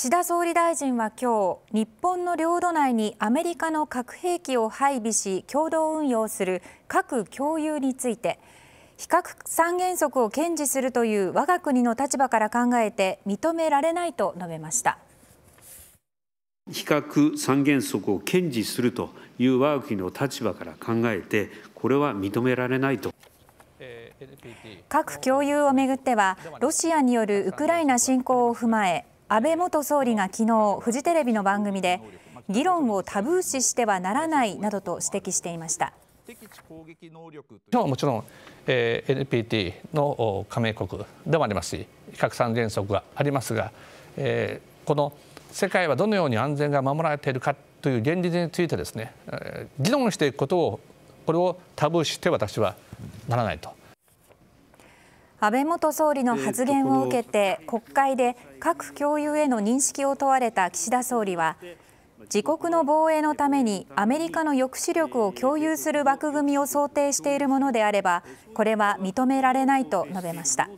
岸田総理大臣は今日日本の領土内にアメリカの核兵器を配備し共同運用する核共有について非核三原則を堅持するという我が国の立場から考えて認められないと述べました。非核三原則を堅持するという我が国の立場から考えてこれは認められないと。核共有をめぐってはロシアによるウクライナ侵攻を踏まえ安倍元総理が昨日フジテレビの番組で議論をタブー視してはならないなどと指摘していました。もちろん、えー、NPT の加盟国でもありますし核三原則がありますが、えー、この世界はどのように安全が守られているかという現実についてですね、えー、議論していくことをこれをタブー視して私はならないと安倍元総理の発言を受けて国会で核共有への認識を問われた岸田総理は自国の防衛のためにアメリカの抑止力を共有する枠組みを想定しているものであればこれは認められないと述べました。